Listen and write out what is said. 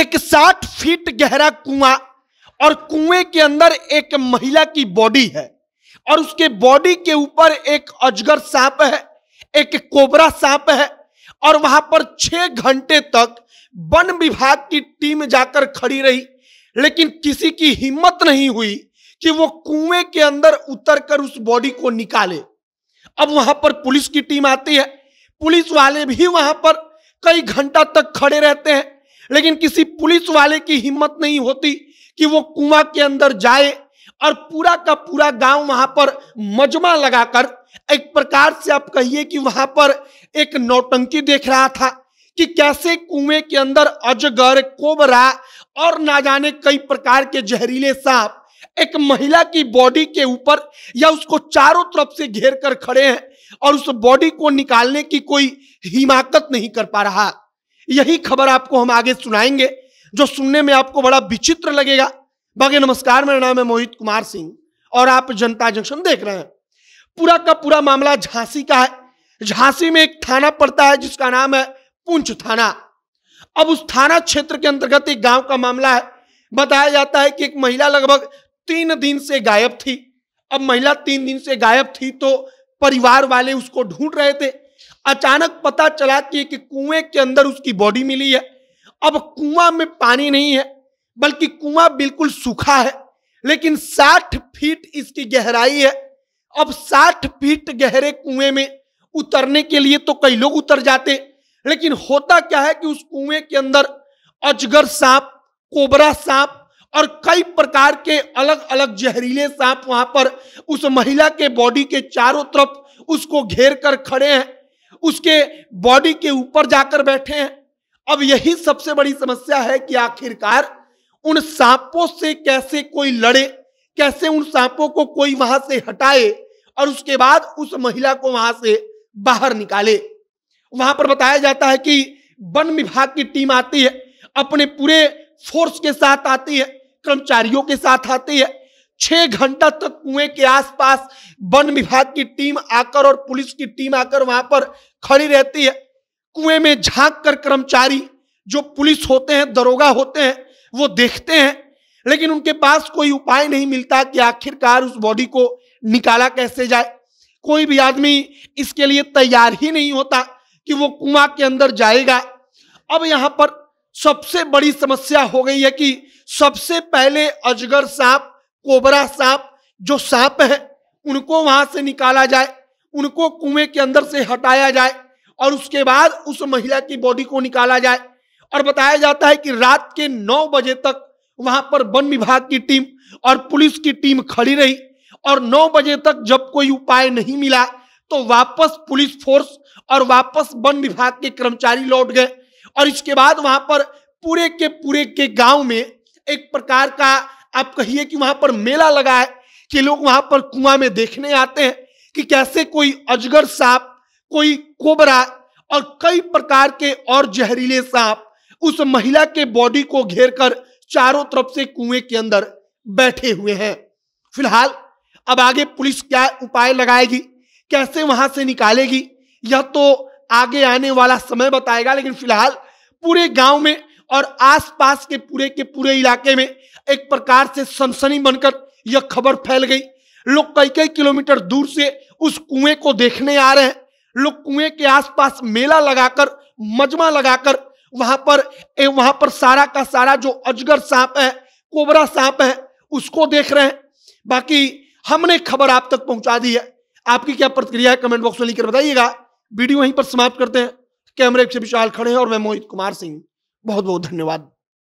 एक साठ फीट गहरा कुआं और कुएं के अंदर एक महिला की बॉडी है और उसके बॉडी के ऊपर एक अजगर सांप है एक कोबरा सांप है और वहां पर छह घंटे तक वन विभाग की टीम जाकर खड़ी रही लेकिन किसी की हिम्मत नहीं हुई कि वो कुएं के अंदर उतर कर उस बॉडी को निकाले अब वहां पर पुलिस की टीम आती है पुलिस वाले भी वहां पर कई घंटा तक खड़े रहते हैं लेकिन किसी पुलिस वाले की हिम्मत नहीं होती कि वो कुआं के अंदर जाए और पूरा का पूरा गांव वहां पर मजमा लगाकर एक प्रकार से आप कहिए कि वहां पर एक नौटंकी देख रहा था कि कैसे कुएं के अंदर अजगर कोबरा और ना जाने कई प्रकार के जहरीले सांप एक महिला की बॉडी के ऊपर या उसको चारों तरफ से घेर कर खड़े हैं और उस बॉडी को निकालने की कोई हिमाकत नहीं कर पा रहा यही खबर आपको हम आगे सुनाएंगे जो सुनने में आपको बड़ा विचित्र लगेगा बाकी नमस्कार मेरा नाम है मोहित कुमार सिंह और आप जनता जंक्शन देख रहे हैं पूरा का पूरा मामला झांसी का है झांसी में एक थाना पड़ता है जिसका नाम है पुंछ थाना अब उस थाना क्षेत्र के अंतर्गत एक गांव का मामला है बताया जाता है कि एक महिला लगभग तीन दिन से गायब थी अब महिला तीन दिन से गायब थी तो परिवार वाले उसको ढूंढ रहे थे अचानक पता चला कि, एक कुएं के अंदर उसकी बॉडी मिली है अब कुआं में पानी नहीं है बल्कि कुआं बिल्कुल सूखा है लेकिन साठ फीट इसकी गहराई है अब साठ फीट गहरे कुएं में उतरने के लिए तो कई लोग उतर जाते लेकिन होता क्या है कि उस कुएं के अंदर अजगर सांप कोबरा सांप और कई प्रकार के अलग अलग जहरीले सांप वहां पर उस महिला के बॉडी के चारों तरफ उसको घेर कर खड़े हैं उसके बॉडी के ऊपर जाकर बैठे हैं अब यही सबसे बड़ी समस्या है कि आखिरकार उन सांपों से कैसे कोई लड़े कैसे उन सांपों को कोई वहां से हटाए और उसके बाद उस महिला को वहां से बाहर निकाले वहां पर बताया जाता है कि वन विभाग की टीम आती है अपने पूरे फोर्स के साथ आती है कर्मचारियों के साथ आती है छह घंटा तक कुएं के आसपास वन विभाग की टीम आकर और पुलिस की टीम आकर वहां पर खड़ी रहती है कुएं में झांक कर कर्मचारी जो पुलिस होते हैं दरोगा होते हैं वो देखते हैं लेकिन उनके पास कोई उपाय नहीं मिलता कि आखिरकार उस बॉडी को निकाला कैसे जाए कोई भी आदमी इसके लिए तैयार ही नहीं होता कि वो कुआं के अंदर जाएगा अब यहाँ पर सबसे बड़ी समस्या हो गई है कि सबसे पहले अजगर सांप कोबरा सांप जो सांप है उनको वहां से निकाला जाए उनको कुएं के अंदर से हटाया जाए और उसके बाद उस महिला की बॉडी को निकाला जाए और बताया जाता है कि रात के नौ बजे तक वहां पर वन विभाग की टीम और पुलिस की टीम खड़ी रही और नौ बजे तक जब कोई उपाय नहीं मिला तो वापस पुलिस फोर्स और वापस वन विभाग के कर्मचारी लौट गए और इसके बाद वहां पर पूरे के पूरे के गांव में एक प्रकार का आप कहिए कि वहां पर मेला लगा है कि लोग वहां पर कुआं में देखने आते हैं कि कैसे कोई अजगर सांप कोई कोबरा और कई प्रकार के और जहरीले सांप उस महिला के बॉडी को घेर कर चारों तरफ से कुएं के अंदर बैठे हुए हैं फिलहाल अब आगे पुलिस क्या उपाय लगाएगी कैसे वहां से निकालेगी यह तो आगे आने वाला समय बताएगा लेकिन फिलहाल पूरे गांव में और आसपास के पूरे के पूरे इलाके में एक प्रकार से सनसनी बनकर यह खबर फैल गई लोग कई कई किलोमीटर दूर से उस कुएं को देखने आ रहे हैं लोग कुएं के आसपास मेला लगाकर मजमा लगाकर वहां पर ए, वहां पर सारा का सारा जो अजगर सांप है कोबरा सांप है उसको देख रहे हैं बाकी हमने खबर आप तक पहुंचा दी है आपकी क्या प्रतिक्रिया है कमेंट बॉक्स में लिखकर बताइएगा वीडियो वहीं पर समाप्त करते हैं कैमरे से विशाल खड़े हैं और मैं मोहित कुमार सिंह बहुत बहुत धन्यवाद